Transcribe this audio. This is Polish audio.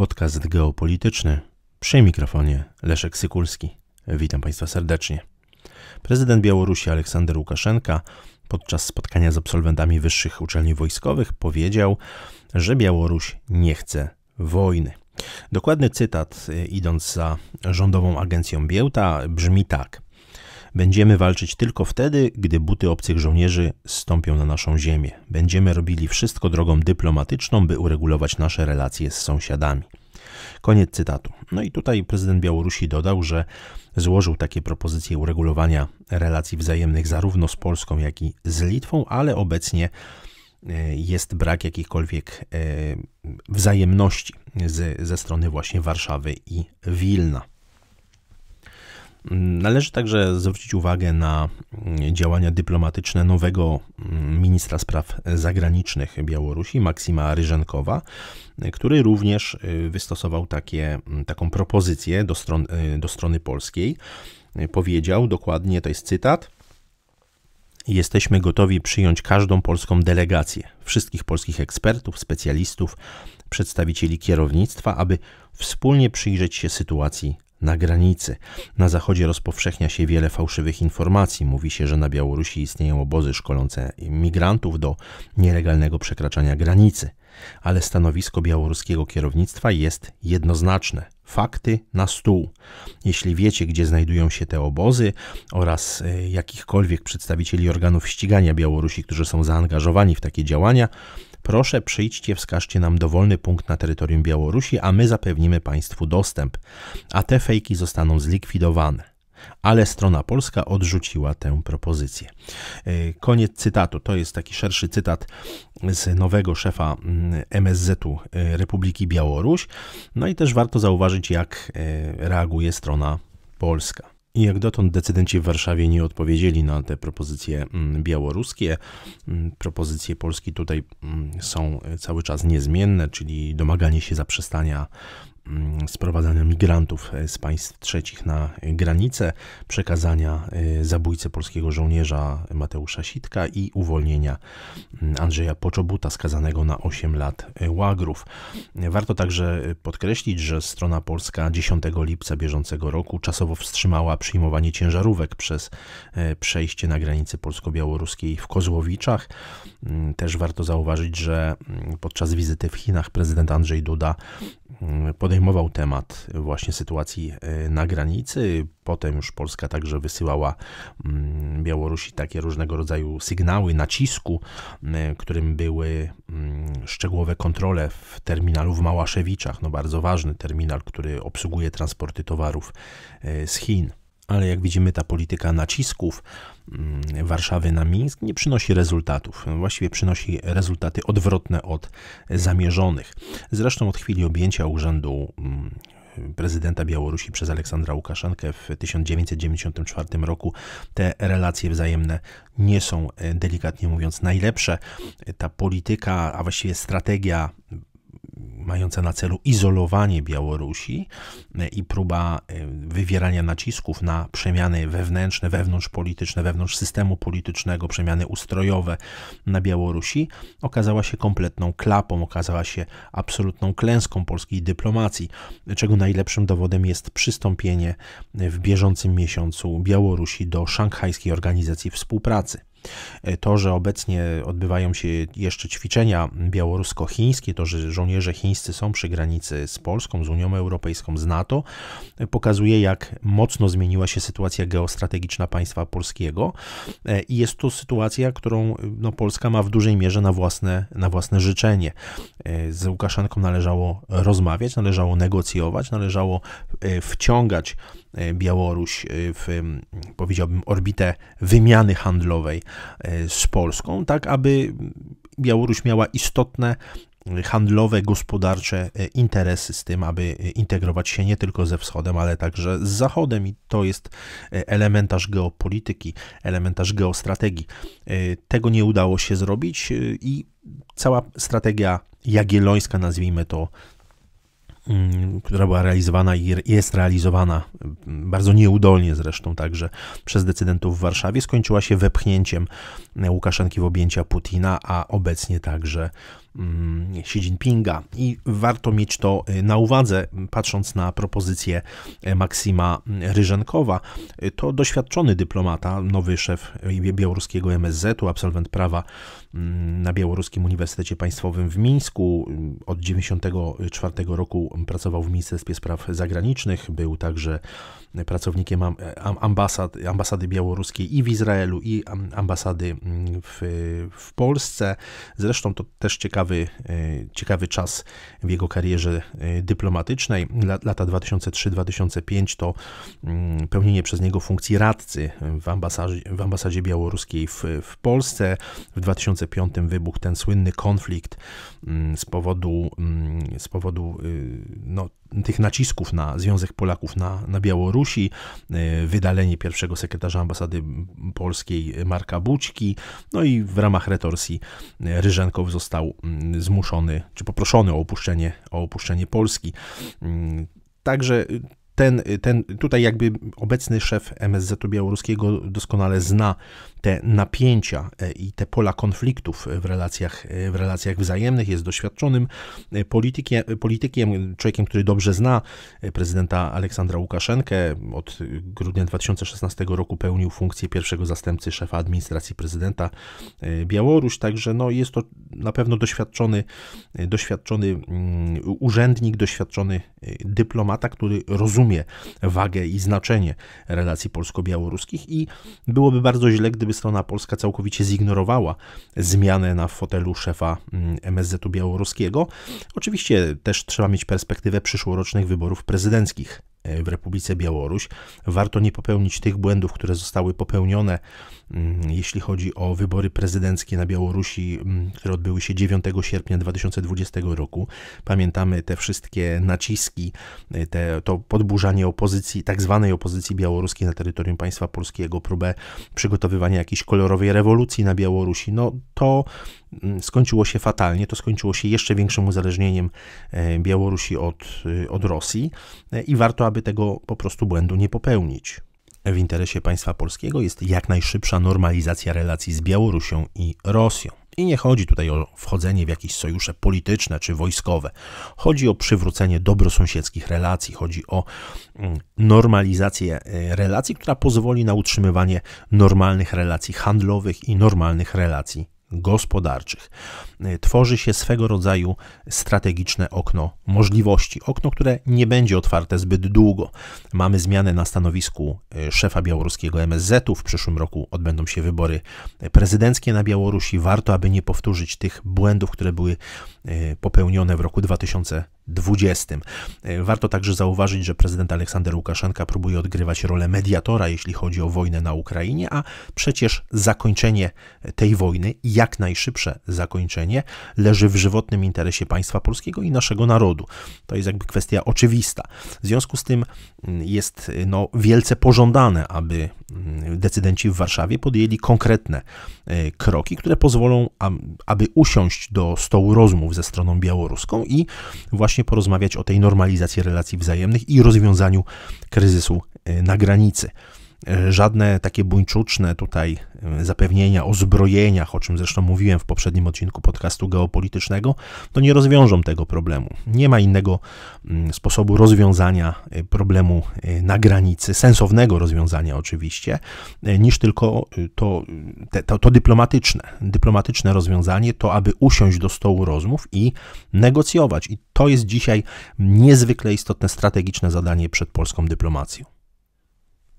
Podcast geopolityczny przy mikrofonie Leszek Sykulski. Witam Państwa serdecznie. Prezydent Białorusi Aleksander Łukaszenka podczas spotkania z absolwentami wyższych uczelni wojskowych powiedział, że Białoruś nie chce wojny. Dokładny cytat, e, idąc za rządową agencją Biełta, brzmi tak – Będziemy walczyć tylko wtedy, gdy buty obcych żołnierzy stąpią na naszą ziemię. Będziemy robili wszystko drogą dyplomatyczną, by uregulować nasze relacje z sąsiadami. Koniec cytatu. No i tutaj prezydent Białorusi dodał, że złożył takie propozycje uregulowania relacji wzajemnych zarówno z Polską, jak i z Litwą, ale obecnie e, jest brak jakichkolwiek e, wzajemności ze, ze strony właśnie Warszawy i Wilna. Należy także zwrócić uwagę na działania dyplomatyczne nowego ministra spraw zagranicznych Białorusi, Maksima Ryżenkowa, który również y, wystosował takie, taką propozycję do, stron, y, do strony polskiej. Powiedział dokładnie, to jest cytat, Jesteśmy gotowi przyjąć każdą polską delegację, wszystkich polskich ekspertów, specjalistów, przedstawicieli kierownictwa, aby wspólnie przyjrzeć się sytuacji na granicy. Na zachodzie rozpowszechnia się wiele fałszywych informacji. Mówi się, że na Białorusi istnieją obozy szkolące migrantów do nielegalnego przekraczania granicy. Ale stanowisko białoruskiego kierownictwa jest jednoznaczne. Fakty na stół. Jeśli wiecie, gdzie znajdują się te obozy oraz e, jakichkolwiek przedstawicieli organów ścigania Białorusi, którzy są zaangażowani w takie działania, Proszę przyjdźcie, wskażcie nam dowolny punkt na terytorium Białorusi, a my zapewnimy Państwu dostęp, a te fejki zostaną zlikwidowane. Ale strona polska odrzuciła tę propozycję. E, koniec cytatu. To jest taki szerszy cytat z nowego szefa MSZ-u mm, e, Republiki Białoruś. No i też warto zauważyć, jak e, reaguje strona polska. I jak dotąd decydenci w Warszawie nie odpowiedzieli na te propozycje mm, białoruskie. Mm, propozycje Polski tutaj mm, są cały czas niezmienne, czyli domaganie się zaprzestania Mm, sprowadzania migrantów e, z państw trzecich na granicę, przekazania e, zabójcy polskiego żołnierza Mateusza Sitka i uwolnienia mm, Andrzeja Poczobuta skazanego na 8 lat e, łagrów. Warto także podkreślić, że strona polska 10 lipca bieżącego roku czasowo wstrzymała przyjmowanie ciężarówek przez przejście na granicy polsko-białoruskiej w Kozłowiczach. Mm, też warto zauważyć, że podczas wizyty w Chinach prezydent Andrzej Duda podejmował podejmował temat właśnie sytuacji e, na granicy. Potem już Polska także wysyłała mm, Białorusi takie różnego rodzaju sygnały nacisku, którym były mm, szczegółowe kontrole w terminalu w Małaszewiczach, no bardzo ważny terminal, który obsługuje transporty towarów e, z Chin ale jak widzimy, ta polityka nacisków mm, Warszawy na Mińsk nie przynosi rezultatów. Właściwie przynosi rezultaty odwrotne od zamierzonych. Zresztą od chwili objęcia urzędu mm, prezydenta Białorusi przez Aleksandra Łukaszenkę w 1994 roku. Te relacje wzajemne nie są, e, delikatnie mówiąc, najlepsze. Ta polityka, a właściwie strategia mająca na celu izolowanie Białorusi e, i próba e, wywierania nacisków na przemiany wewnętrzne, wewnątrzpolityczne, wewnątrz systemu politycznego, przemiany ustrojowe na Białorusi, okazała się kompletną klapą, okazała się absolutną klęską polskiej dyplomacji, czego najlepszym dowodem jest przystąpienie w bieżącym miesiącu Białorusi do Szanghajskiej Organizacji Współpracy. E, to, że obecnie odbywają się jeszcze ćwiczenia białorusko-chińskie, to, że żołnierze chińscy są przy granicy z Polską, z Unią Europejską, z NATO, e, pokazuje, jak mocno zmieniła się sytuacja geostrategiczna państwa polskiego e, i jest to sytuacja, którą no, Polska ma w dużej mierze na własne, na własne życzenie. Z Łukaszenką należało rozmawiać, należało negocjować, należało wciągać E, Białoruś e, w, powiedziałbym, orbitę wymiany handlowej e, z Polską, tak aby Białoruś miała istotne handlowe, gospodarcze interesy z tym, aby integrować się nie tylko ze wschodem, ale także z zachodem i to jest elementarz geopolityki, elementarz geostrategii. Tego nie udało się zrobić i cała strategia jagiellońska, nazwijmy to Mm, która była realizowana i jest realizowana mm, bardzo nieudolnie zresztą także przez decydentów w Warszawie, skończyła się wepchnięciem Łukaszenki w objęcia Putina, a obecnie także Mm, Xi Jinpinga. I warto mieć to y, na uwadze, patrząc na propozycję y, Maksima Ryżenkowa. Y, to doświadczony dyplomata, nowy szef białoruskiego MSZ-u, absolwent prawa mm, na Białoruskim Uniwersytecie Państwowym w Mińsku. Od 1994 roku pracował w Ministerstwie Spraw Zagranicznych, był także pracownikiem ambasad, ambasady białoruskiej i w Izraelu, i ambasady mm, w, w Polsce. Zresztą to też ciekawe, ciekawy, e, ciekawy czas w jego karierze e, dyplomatycznej. Lata 2003-2005 to mm, pełnienie przez niego funkcji radcy w ambasadzie, w ambasadzie białoruskiej w, w Polsce. W 2005 wybuchł ten słynny konflikt mm, z powodu, mm, z powodu y, no, tych nacisków na Związek Polaków na, na Białorusi, e, wydalenie pierwszego sekretarza ambasady polskiej Marka Bućki, no i w ramach retorsji e, Ryżenkow został mm, zmuszony, czy poproszony o opuszczenie, o opuszczenie Polski. Mm, także y, ten, y, ten, tutaj jakby obecny szef MSZ-u białoruskiego doskonale zna te napięcia e, i te pola konfliktów e, w relacjach, e, w relacjach wzajemnych, jest doświadczonym politykiem, politykiem, człowiekiem, który dobrze zna prezydenta Aleksandra Łukaszenkę. Od grudnia 2016 roku pełnił funkcję pierwszego zastępcy szefa administracji prezydenta Białoruś, także no jest to na pewno doświadczony, doświadczony mm, urzędnik, doświadczony dyplomata, który rozumie wagę i znaczenie relacji polsko-białoruskich i byłoby bardzo źle, gdyby gdyby strona polska całkowicie zignorowała zmianę na fotelu szefa MSZ-u mm, białoruskiego. Oczywiście też trzeba mieć perspektywę przyszłorocznych wyborów prezydenckich e, w Republice Białoruś. Warto nie popełnić tych błędów, które zostały popełnione Mm, jeśli chodzi o wybory prezydenckie na Białorusi, mm, które odbyły się 9 sierpnia 2020 roku. Pamiętamy te wszystkie naciski, y, te, to podburzanie opozycji, tak zwanej opozycji białoruskiej na terytorium państwa polskiego, próbę przygotowywania jakiejś kolorowej rewolucji na Białorusi. No to mm, skończyło się fatalnie, to skończyło się jeszcze większym uzależnieniem e, Białorusi od, y, od Rosji e, i warto, aby tego po prostu błędu nie popełnić. W interesie państwa polskiego jest jak najszybsza normalizacja relacji z Białorusią i Rosją. I nie chodzi tutaj o wchodzenie w jakieś sojusze polityczne czy wojskowe. Chodzi o przywrócenie dobrosąsiedzkich relacji, chodzi o mm, normalizację e, relacji, która pozwoli na utrzymywanie normalnych relacji handlowych i normalnych relacji gospodarczych. Y, tworzy się swego rodzaju strategiczne okno możliwości, okno, które nie będzie otwarte zbyt długo. Mamy zmianę na stanowisku y, szefa białoruskiego MSZ-u. W przyszłym roku odbędą się wybory prezydenckie na Białorusi. Warto, aby nie powtórzyć tych błędów, które były E, popełnione w roku 2020. E, warto także zauważyć, że prezydent Aleksander Łukaszenka próbuje odgrywać rolę mediatora, jeśli chodzi o wojnę na Ukrainie, a przecież zakończenie tej wojny, jak najszybsze zakończenie, leży w żywotnym interesie państwa polskiego i naszego narodu. To jest jakby kwestia oczywista. W związku z tym mm, jest no, wielce pożądane, aby Mm, decydenci w Warszawie podjęli konkretne e, kroki, które pozwolą, aby usiąść do stołu rozmów ze stroną białoruską i właśnie porozmawiać o tej normalizacji relacji wzajemnych i rozwiązaniu kryzysu e, na granicy. E, żadne takie buńczuczne tutaj e, zapewnienia o zbrojeniach, o czym zresztą mówiłem w poprzednim odcinku podcastu geopolitycznego, to nie rozwiążą tego problemu. Nie ma innego mm, sposobu rozwiązania e, problemu na granicy, sensownego rozwiązania oczywiście, niż tylko to, to, to dyplomatyczne. Dyplomatyczne rozwiązanie to, aby usiąść do stołu rozmów i negocjować. I to jest dzisiaj niezwykle istotne strategiczne zadanie przed polską dyplomacją.